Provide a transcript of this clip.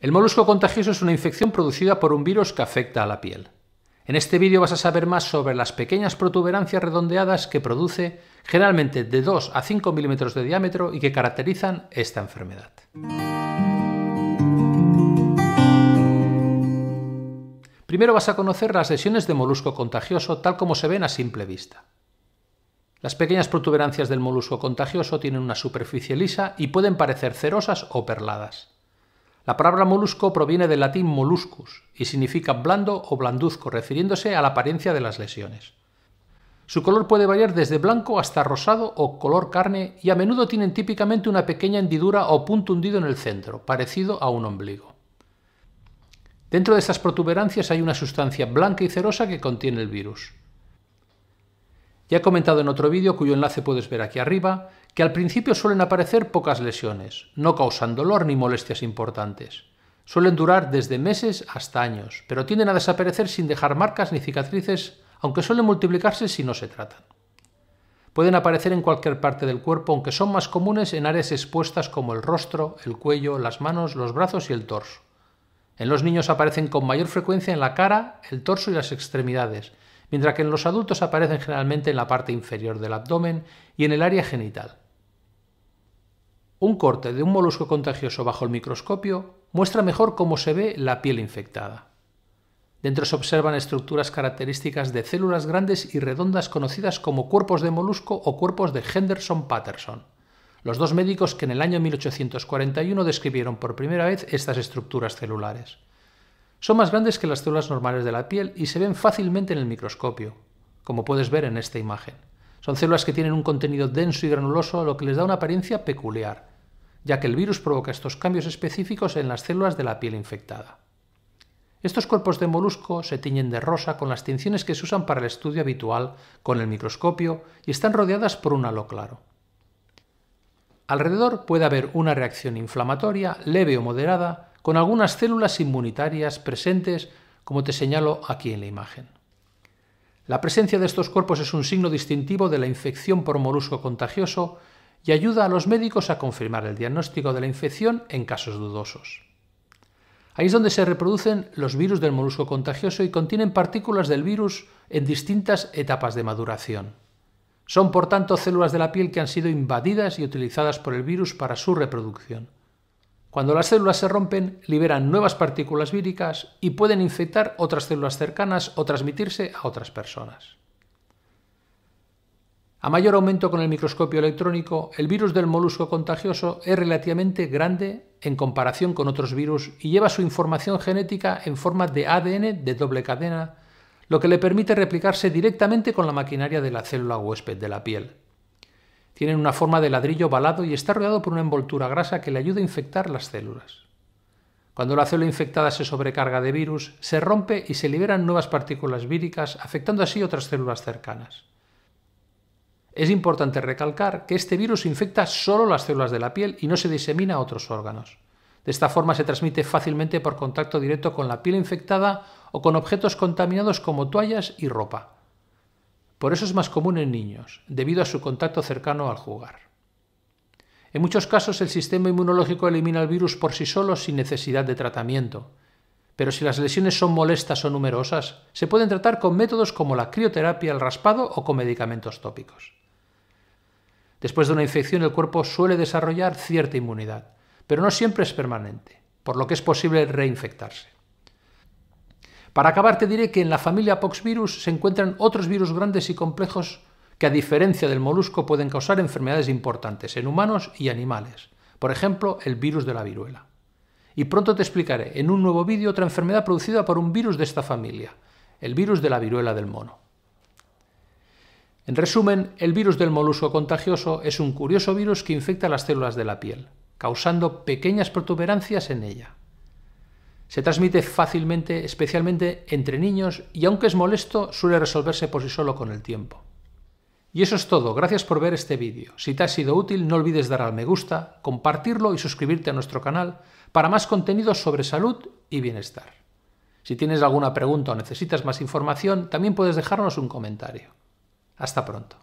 El molusco contagioso es una infección producida por un virus que afecta a la piel. En este vídeo vas a saber más sobre las pequeñas protuberancias redondeadas que produce, generalmente de 2 a 5 milímetros de diámetro, y que caracterizan esta enfermedad. Primero vas a conocer las lesiones de molusco contagioso tal como se ven a simple vista. Las pequeñas protuberancias del molusco contagioso tienen una superficie lisa y pueden parecer cerosas o perladas. La palabra molusco proviene del latín moluscus y significa blando o blanduzco, refiriéndose a la apariencia de las lesiones. Su color puede variar desde blanco hasta rosado o color carne y a menudo tienen típicamente una pequeña hendidura o punto hundido en el centro, parecido a un ombligo. Dentro de estas protuberancias hay una sustancia blanca y cerosa que contiene el virus. Ya he comentado en otro vídeo cuyo enlace puedes ver aquí arriba, al principio suelen aparecer pocas lesiones, no causan dolor ni molestias importantes. Suelen durar desde meses hasta años, pero tienden a desaparecer sin dejar marcas ni cicatrices, aunque suelen multiplicarse si no se tratan. Pueden aparecer en cualquier parte del cuerpo, aunque son más comunes en áreas expuestas como el rostro, el cuello, las manos, los brazos y el torso. En los niños aparecen con mayor frecuencia en la cara, el torso y las extremidades, mientras que en los adultos aparecen generalmente en la parte inferior del abdomen y en el área genital. Un corte de un molusco contagioso bajo el microscopio muestra mejor cómo se ve la piel infectada. Dentro se observan estructuras características de células grandes y redondas conocidas como cuerpos de molusco o cuerpos de Henderson-Patterson, los dos médicos que en el año 1841 describieron por primera vez estas estructuras celulares. Son más grandes que las células normales de la piel y se ven fácilmente en el microscopio, como puedes ver en esta imagen. Son células que tienen un contenido denso y granuloso, lo que les da una apariencia peculiar, ya que el virus provoca estos cambios específicos en las células de la piel infectada. Estos cuerpos de molusco se tiñen de rosa con las tinciones que se usan para el estudio habitual con el microscopio y están rodeadas por un halo claro. Alrededor puede haber una reacción inflamatoria leve o moderada con algunas células inmunitarias presentes como te señalo aquí en la imagen. La presencia de estos cuerpos es un signo distintivo de la infección por molusco contagioso y ayuda a los médicos a confirmar el diagnóstico de la infección en casos dudosos. Ahí es donde se reproducen los virus del molusco contagioso y contienen partículas del virus en distintas etapas de maduración. Son por tanto células de la piel que han sido invadidas y utilizadas por el virus para su reproducción. Cuando las células se rompen, liberan nuevas partículas víricas y pueden infectar otras células cercanas o transmitirse a otras personas. A mayor aumento con el microscopio electrónico, el virus del molusco contagioso es relativamente grande en comparación con otros virus y lleva su información genética en forma de ADN de doble cadena, lo que le permite replicarse directamente con la maquinaria de la célula huésped de la piel. Tiene una forma de ladrillo ovalado y está rodeado por una envoltura grasa que le ayuda a infectar las células. Cuando la célula infectada se sobrecarga de virus, se rompe y se liberan nuevas partículas víricas, afectando así otras células cercanas. Es importante recalcar que este virus infecta solo las células de la piel y no se disemina a otros órganos. De esta forma se transmite fácilmente por contacto directo con la piel infectada o con objetos contaminados como toallas y ropa. Por eso es más común en niños, debido a su contacto cercano al jugar. En muchos casos el sistema inmunológico elimina el virus por sí solo sin necesidad de tratamiento, pero si las lesiones son molestas o numerosas, se pueden tratar con métodos como la crioterapia, el raspado o con medicamentos tópicos. Después de una infección el cuerpo suele desarrollar cierta inmunidad, pero no siempre es permanente, por lo que es posible reinfectarse. Para acabar te diré que en la familia Poxvirus se encuentran otros virus grandes y complejos que a diferencia del molusco pueden causar enfermedades importantes en humanos y animales, por ejemplo el virus de la viruela. Y pronto te explicaré en un nuevo vídeo otra enfermedad producida por un virus de esta familia, el virus de la viruela del mono. En resumen, el virus del molusco contagioso es un curioso virus que infecta las células de la piel, causando pequeñas protuberancias en ella. Se transmite fácilmente, especialmente entre niños, y aunque es molesto, suele resolverse por sí solo con el tiempo. Y eso es todo, gracias por ver este vídeo. Si te ha sido útil, no olvides dar al me gusta, compartirlo y suscribirte a nuestro canal para más contenidos sobre salud y bienestar. Si tienes alguna pregunta o necesitas más información, también puedes dejarnos un comentario. Hasta pronto.